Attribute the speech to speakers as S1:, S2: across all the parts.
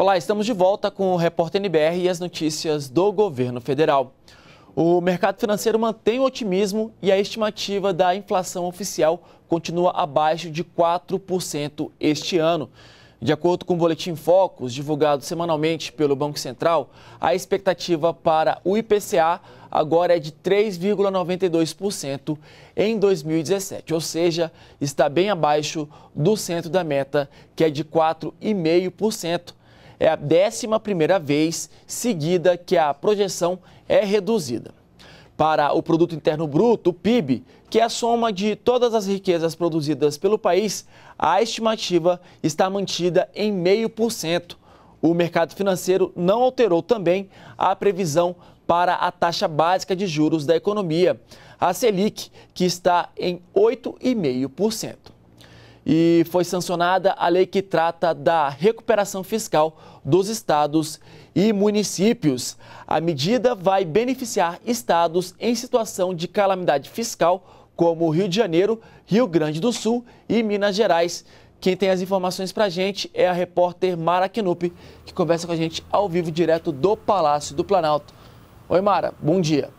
S1: Olá, estamos de volta com o Repórter NBR e as notícias do governo federal. O mercado financeiro mantém o otimismo e a estimativa da inflação oficial continua abaixo de 4% este ano. De acordo com o boletim Focus, divulgado semanalmente pelo Banco Central, a expectativa para o IPCA agora é de 3,92% em 2017, ou seja, está bem abaixo do centro da meta, que é de 4,5% é a 11 vez seguida que a projeção é reduzida. Para o produto interno bruto, o PIB, que é a soma de todas as riquezas produzidas pelo país, a estimativa está mantida em 0,5%. O mercado financeiro não alterou também a previsão para a taxa básica de juros da economia, a Selic, que está em 8,5% e foi sancionada a lei que trata da recuperação fiscal dos estados e municípios. A medida vai beneficiar estados em situação de calamidade fiscal, como Rio de Janeiro, Rio Grande do Sul e Minas Gerais. Quem tem as informações para a gente é a repórter Mara Knup, que conversa com a gente ao vivo, direto do Palácio do Planalto. Oi, Mara, bom dia.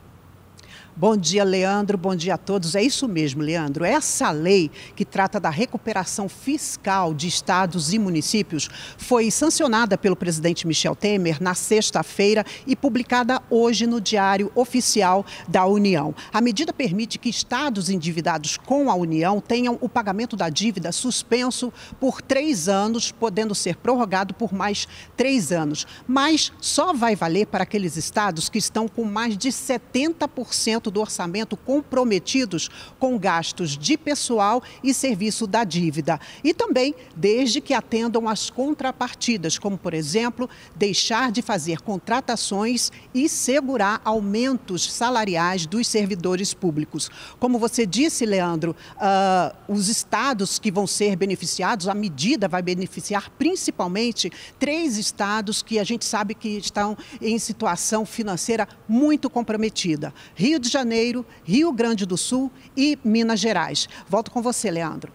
S2: Bom dia, Leandro. Bom dia a todos. É isso mesmo, Leandro. Essa lei que trata da recuperação fiscal de estados e municípios foi sancionada pelo presidente Michel Temer na sexta-feira e publicada hoje no Diário Oficial da União. A medida permite que estados endividados com a União tenham o pagamento da dívida suspenso por três anos, podendo ser prorrogado por mais três anos. Mas só vai valer para aqueles estados que estão com mais de 70% do orçamento comprometidos com gastos de pessoal e serviço da dívida. E também desde que atendam às contrapartidas, como, por exemplo, deixar de fazer contratações e segurar aumentos salariais dos servidores públicos. Como você disse, Leandro, uh, os estados que vão ser beneficiados, a medida vai beneficiar principalmente três estados que a gente sabe que estão em situação financeira muito comprometida: Rio de Janeiro, Rio Grande do Sul e Minas Gerais. Volto com você, Leandro.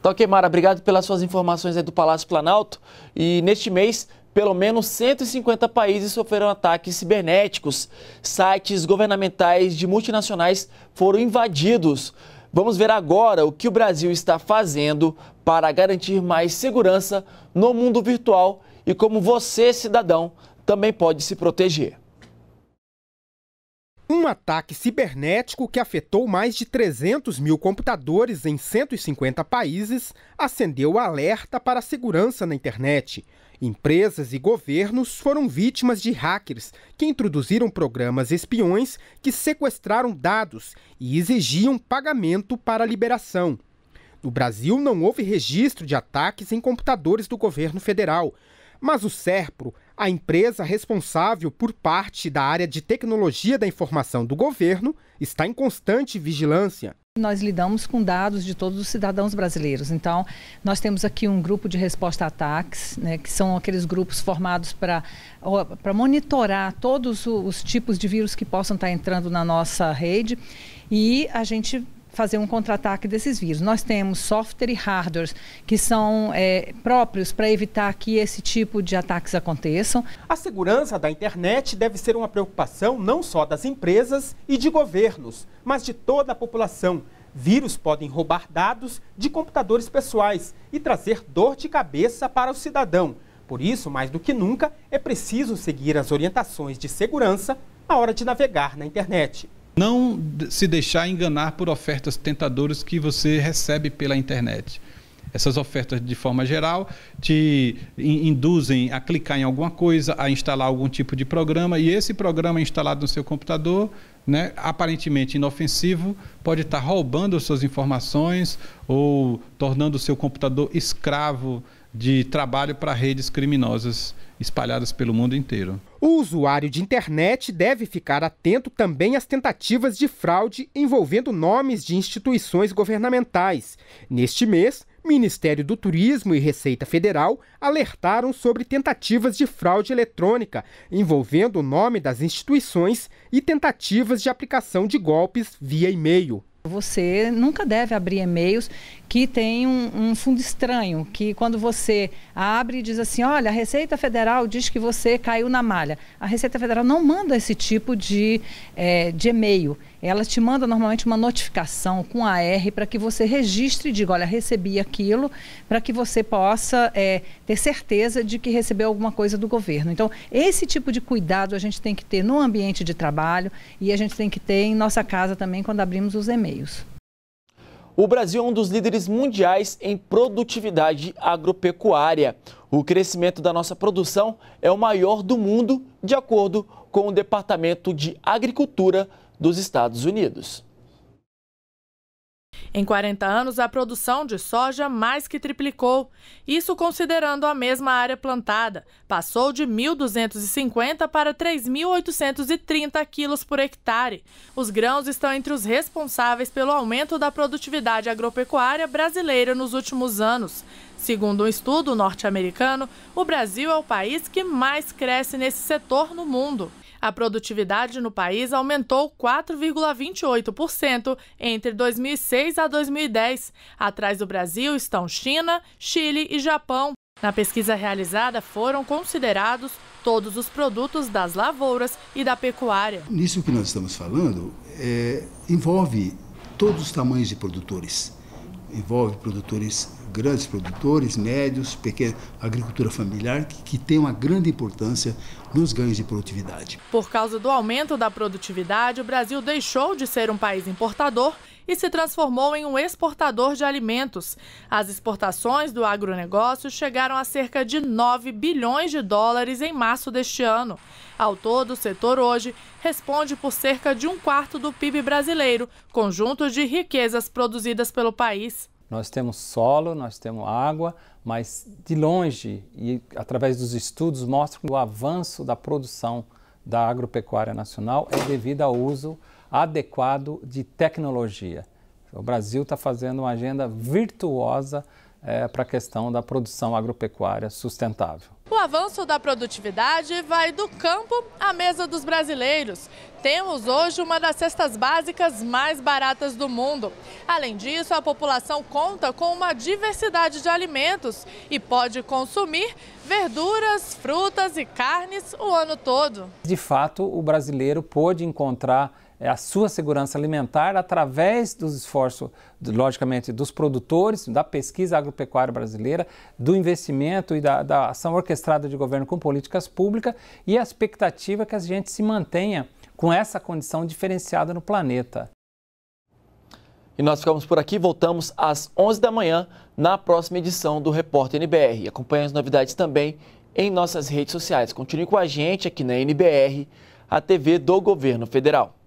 S1: Tá ok, Mara. Obrigado pelas suas informações aí do Palácio Planalto. E neste mês, pelo menos 150 países sofreram ataques cibernéticos. Sites governamentais de multinacionais foram invadidos. Vamos ver agora o que o Brasil está fazendo para garantir mais segurança no mundo virtual e como você, cidadão, também pode se proteger. Um ataque cibernético
S3: que afetou mais de 300 mil computadores em 150 países acendeu alerta para a segurança na internet. Empresas e governos foram vítimas de hackers que introduziram programas espiões que sequestraram dados e exigiam pagamento para a liberação. No Brasil, não houve registro de ataques em computadores do governo federal, mas o SERPRO a empresa responsável por parte da área de tecnologia da informação do governo está em constante vigilância.
S4: Nós lidamos com dados de todos os cidadãos brasileiros. Então, nós temos aqui um grupo de resposta a ataques, né, que são aqueles grupos formados para monitorar todos os tipos de vírus que possam estar entrando na nossa rede. E a gente fazer um contra-ataque desses vírus. Nós temos software e hardware que são é, próprios para evitar que esse tipo de ataques aconteçam. A segurança
S3: da internet deve ser uma preocupação não só das empresas e de governos, mas de toda a população. Vírus podem roubar dados de computadores pessoais e trazer dor de cabeça para o cidadão. Por isso, mais do que nunca, é preciso seguir as orientações de segurança na hora de navegar na internet não se deixar enganar por ofertas tentadoras que você recebe pela internet. Essas ofertas, de forma geral, te induzem a clicar em alguma coisa, a instalar algum tipo de programa, e esse programa instalado no seu computador, né, aparentemente inofensivo, pode estar roubando suas informações ou tornando o seu computador escravo de trabalho para redes criminosas espalhadas pelo mundo inteiro. O usuário de internet deve ficar atento também às tentativas de fraude envolvendo nomes de instituições governamentais. Neste mês, Ministério do Turismo e Receita Federal alertaram sobre tentativas de fraude eletrônica envolvendo o nome das instituições e tentativas de aplicação de golpes via e-mail.
S4: Você nunca deve abrir e-mails que tem um, um, fundo estranho, que quando você abre e diz assim, olha, a Receita Federal diz que você caiu na malha. A Receita Federal não manda esse tipo de, é, de e-mail ela te manda normalmente uma notificação com a AR para que você registre e diga, olha, recebi aquilo, para que você possa é, ter certeza de que recebeu alguma coisa do governo. Então, esse tipo de cuidado a gente tem que ter no ambiente de trabalho e a gente tem que ter em nossa casa também quando abrimos os e-mails.
S1: O Brasil é um dos líderes mundiais em produtividade agropecuária. O crescimento da nossa produção é o maior do mundo, de acordo com o Departamento de Agricultura dos Estados Unidos.
S5: Em 40 anos, a produção de soja mais que triplicou. Isso considerando a mesma área plantada. Passou de 1.250 para 3.830 quilos por hectare. Os grãos estão entre os responsáveis pelo aumento da produtividade agropecuária brasileira nos últimos anos. Segundo um estudo norte-americano, o Brasil é o país que mais cresce nesse setor no mundo. A produtividade no país aumentou 4,28% entre 2006 a 2010. Atrás do Brasil estão China, Chile e Japão. Na pesquisa realizada foram considerados todos os produtos das lavouras e da pecuária.
S3: Nisso que nós estamos falando é, envolve todos os tamanhos de produtores. Envolve produtores grandes produtores, médios, pequena agricultura familiar, que, que tem uma grande importância nos ganhos de produtividade.
S5: Por causa do aumento da produtividade, o Brasil deixou de ser um país importador e se transformou em um exportador de alimentos. As exportações do agronegócio chegaram a cerca de 9 bilhões de dólares em março deste ano. Ao todo, o setor hoje responde por cerca de um quarto do PIB brasileiro, conjunto de riquezas produzidas pelo país.
S3: Nós temos solo, nós temos água, mas de longe e através dos estudos mostram que o avanço da produção da agropecuária nacional é devido ao uso adequado de tecnologia. O Brasil está fazendo uma agenda virtuosa é, para a questão da produção agropecuária sustentável.
S5: O avanço da produtividade vai do campo à mesa dos brasileiros. Temos hoje uma das cestas básicas mais baratas do mundo. Além disso, a população conta com uma diversidade de alimentos e pode consumir verduras, frutas e carnes o ano todo.
S3: De fato, o brasileiro pôde encontrar é a sua segurança alimentar através dos esforços, logicamente, dos produtores, da pesquisa agropecuária brasileira, do investimento e da, da ação orquestrada de governo com políticas públicas e a
S1: expectativa é que a gente se mantenha com essa condição diferenciada no planeta. E nós ficamos por aqui, voltamos às 11 da manhã na próxima edição do Repórter NBR. Acompanhe as novidades também em nossas redes sociais. Continue com a gente aqui na NBR, a TV do Governo Federal.